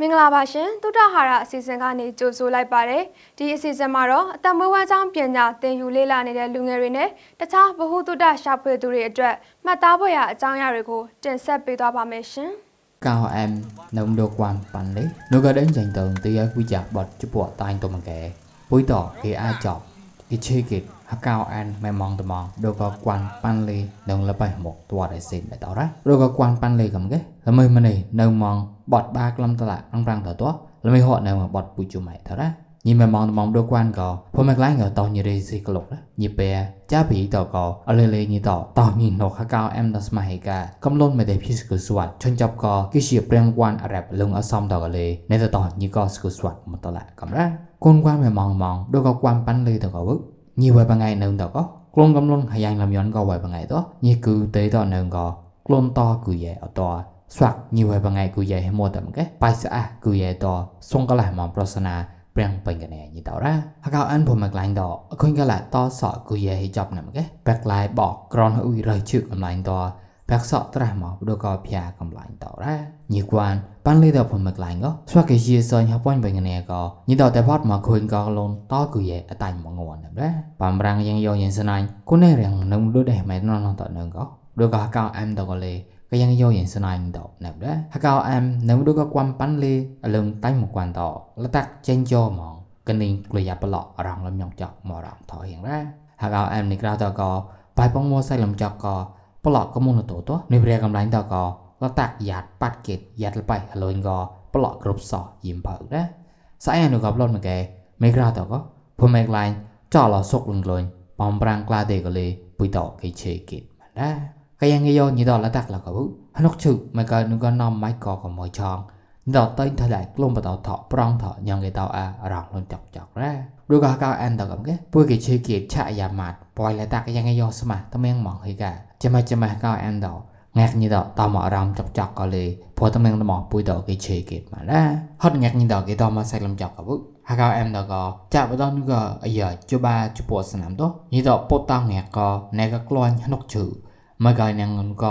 မင်္ဂလာပါရှင်တုဒ္ဒဟာရအစီအစဉ်ကနေကြိုဆိုလိုက်ပါတယ်ဒီအစီအစဉ်မှာတော့အသက်မွေးဝမ်းကြောင်းပညာသင်ယူလေ့လာနေတဲ့လူငယ်တွေနဲ့တခြားဗဟုသုတရှာဖွေသူတွေအတွက်မှတ်သားဖို့ရအကြောင်းအရာတွေကိုတင်ဆက်ပေးသွားပါမယ်ရှင် KM နုံတို့ကွမ်ပန်လေနုကဒင်းဂျင်တုံတေယခွေကြဘတ်ချပွတ်တိုင်းတုံမကဲပွိတော့ AI ကြောင့် Ichigit HKN memang temang doga quan pan lê nâng là bay một tua đại xin đại tỏ ra doga quan pan lê cầm cái là mây mà này nâng mong bọt ba lâm ta lại ăn răng tỏ tua là mây họ nâng mà bọt bùi chú mày tỏ ra nhìn memang temang doga quan gò hôm nay lái ngờ tàu như đây xì cái lục đó nhịp bè cha bị tỏ gò ở lê lê như tỏ tỏ nhìn nổ HKM ta smai cả cầm lôn mày đẹp phi sự suat chân chọc gò cái chiếc brand quan ở rẹp lưng ở xong tỏ gò lê nên tỏ như gò sự suat mà tỏ lại cầm ra កូនគាត់មិនមងមងដូចក៏គួមប៉ាន់លីទៅក៏វឹក nhi vậy bằng ngày nâng đó có clone cầm luôn hay anh làm yon có vậy bằng ngày đó nhi cứ tới đó nâng có clone to cứ vậy ở to soạt nhi vậy bằng ngày cứ vậy mua tầm cái bài xã cứ vậy to xong có lại mong prosana ្រាំងពេញកណែញីតោរ៉ាហកអានព្រមកឡាញ់តអខុញកឡាតសក់គូយេហិចប់ណាំកេបាក់ឡាយបកក្រនអ៊ុយរើជឹកអំឡាញ់តបាក់សក់ត្រាស់មកដូចក៏ភាកំឡាញ់តរ៉ាញីគួនប៉ាន់លេដល់ព្រមក្លាញ់ក៏ស្វាកេជាសាញ់ហប៉ុញបែងនេះក៏ញីដល់តែផត់មកខូនក៏លូនតគឺយេអតាញ់មកងួនដែរប៉ាំរាំងយ៉ាងយកយ៉ាងស្នាញ់គូនេះរាំងនឹងដូចដែរមិនណោះតនឹងក៏ដូចក៏កៅអែមតក៏លេក៏យ៉ាងយកយ៉ាងស្នាញ់តណាប់ដែរហកៅអែមនឹងដូចក៏គួនប៉ាន់លេលឹងតាញ់មកគួនតលតាក់ចេញយកមកកនីងក្លាយប្លក់រងលំញងចោមករងថយយ៉ាងដែរហកៅអែមនេះក្រៅតក៏បាយបងមួសៃលំចោក៏ប្លក់ក៏មុនទៅទោះនេះព្រះកំឡាញ់តកលតាក់យ៉ាត់ប៉ាត់គេតយ៉ាត់លបៃហឡូនកប្លក់គ្រប់សោះយឹមបើកណាស្អែនោះក៏ប្លត់មកគេមេក្រាតកភូមិមេក្លាញ់ចោលសុកលឹងលុញបំប្រាំងក្លាទេក៏លេពុយតគេឆេគេតណាកាយងយោញីតលតាក់លកបុហនុកជឹកមកកើនោះក៏នាំម៉ៃកក៏មកឆងដល់តែថឡាក្លុំបតោថោប្រងថោញងគេតោអារងលុនចកចករ៉ាដូចកកអែនតកំគេពួកគេជិគេឆាយ៉ាម៉ាត់បយលតាក់យ៉ាងឯយោស្មាតមៀងម៉ងហីកាចាំចាំកអែនតោងាក់ញីដកតមអារម្មណ៍ចកចកក៏លេព្រោះតមៀងតមពួយដកគេជិគេម៉ាឡាហត់ងាក់ញីដកគេតមសៃលំចកកបុហកអែនតកចាប់បតនកអាយ៉ាជបាជពួស្នាមតោញីដកពុតតងាក់កណែកក្លាញ់ហនុកជឺមកកញងងក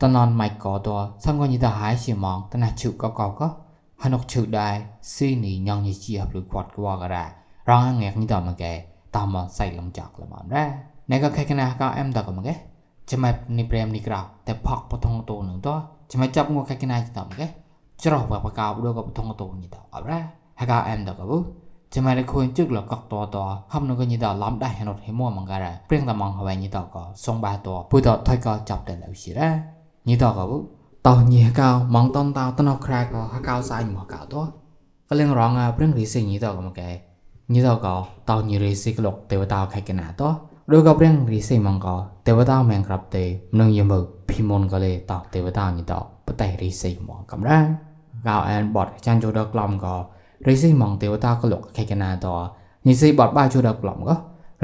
ตอนนอนไม่กออตัวซ้ำกนยิ่งหายเสียมองตนนชุกก็ก่ก็ฮันกชุกได้ ซีนี่ยองยิ่งเจียบหรือขวดก็ว่ากันได้ร้องเงียบนี่ต่อมาแกตามมาใส่ลำจักละมันได้ในก็แค่กนาดก็เอ็มต่อกับมันแกจะมาในเปรมนีกราบแต่พักปะทองตัวหนึ่งตัวจะมาจับงูแค่กานนะ่ะต่อมาแกจะรอแบบประกาศด้วยกับปะทองตัวนี่ต่อเอาได้ให้ก็เอ็มต่อกับบุจะมาได้คุยจึกหลอกกัดตัวต่อห้ามนึกยิ่งต่อล้อมได้ให้นดให้มั่วมังกรเปลี่ยนตามองเขาไปยิ่งต่อก็ทรงบาตัวผู้ต่อถอยก็จับแต่แล้วสิได้ញីតកោតោញីកោម៉ងតនតោតណោខ្រាកោហកោសាយមកកោតោកលៀងរងអើព្រឹងរីសិញីតកមកែញីតកោតោញីរីសិក្លុកទេវតាខៃកណាតោដូចកោព្រឹងរីសិម៉ងកោទេវតាមែងក្រាប់ទេមនុយយមើភីមុនកលេតោទេវតាញីតោបតេរីសិមកកំរាកោអានបត ចាន់ជូដក្លំកោរីសិម៉ងទេវតាក្លុកខៃកណាតោញីសិបតបាជូដក្លំកោ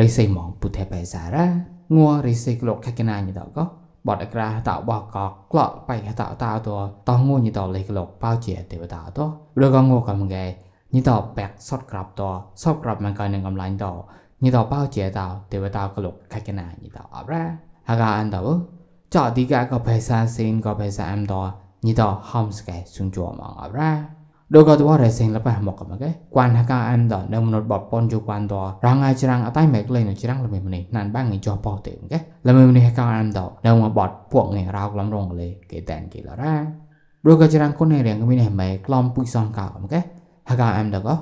រីសិម៉ងពុទ្ធេបេសារ៉ាងัวរីសិក្លុកខៃកណាញីតោកោបត់អក្រាតបោះកក្លក់បៃតតាតតងូញីតលេកលកបោជាទេវតាតឬក៏ងូកំងៃញីតបែកសតក្រាប់តសតក្រាប់មកកនឹងកំឡាញ់តញីតបោជាតទេវតាកលកខកណាញីតអបរាហកាអានតចោឌីកាក៏បេសាសេនក៏បេសាអមតញីតហំស្កែសុនជួមកអបរាដូចក៏ទោះរែសេងលបះមកមកគេគួនហកអមដនៅមនុស្សបបនជូគួនតរងងាយច្រាំងអតៃមេក្លេងនឹងច្រាំងលមេមនេះណានបាំងងចោះបោះទេគេលមេមនេះហកអមដនៅមកបតពួកងេរោកលំរងលេគេតែនគេលរ៉ាដូចក៏ច្រាំងគុនរៀងមីនេះមេក្លំពុយសំកោមកគេហកអមដក៏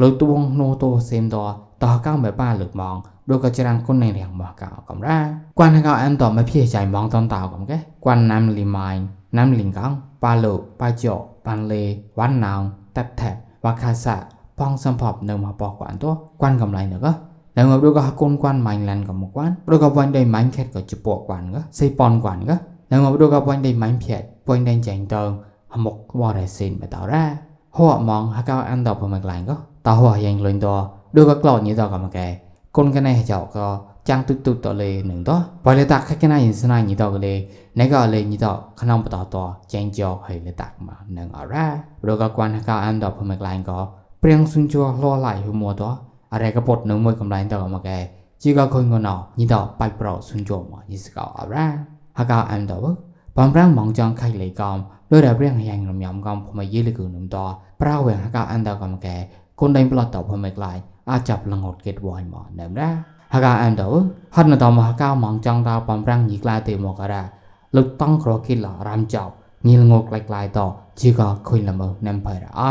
លុយទួងនោះតោសេមតតកោមេប៉ាលើកមកដូចក៏ច្រាំងគុននៃរៀងមកកោកំរ៉ាគួនហកអមតមកភីចៃមកតនតោកំគេគួនណាំលីម៉ៃណាំលីងកងប៉ាលោកប៉ាចោប៉ានលេវ៉ាន់ណោតែបថែវ៉ាខាសាបងសំភពនៅមកបោះគាត់ទោះគាត់កំឡៃនោះក៏នៅងប់ដូចក៏គុនគាត់ម៉ាញ់ឡានក៏មកគាត់ដូចក៏វាញ់ដៃម៉ាញ់ខេតក៏ជពកគាត់ក៏សេប៉ុនគាត់ក៏នៅងប់ដូចក៏វាញ់ដៃម៉ាញ់ភែតពុញដៃចាញ់តើហមកបរ៉េសិនបតរ៉ាហួមកហកៅអានដល់ប្រមកឡាញ់ក៏តោះហយ៉ាងលុញតោដូចក៏ក្លោញីតក៏មកកែគុនកណេះចោក៏将嘟嘟到嘞能到，把嘞打开看那人是那你到个嘞，那个嘞你到可能不到多，将教还嘞打嘛能啊啦，如果关那个俺到朋友来个，不然顺着落来有么多，啊那个不能没咁来到么个，只个看个闹，你到白不了顺着嘛，你是搞啊啦，哈个俺到不，帮不然忙将开嘞讲，如果不然样人样讲，朋友也嘞个能到，不然为哈个俺到咁个，คนใดปลอดต่อพมกลายอาจับลังอดเกตวอยมอเนมได้ហកាអែមតោហត់នៅតមកកៅម៉ងចង់ដល់បំរាំងញីក្លាទេមករាលោកតង់ក្រគិលរាំចប់ញីលងកក្លាយក្លាយតជាក៏ខុញល្មើនំផៃរអោ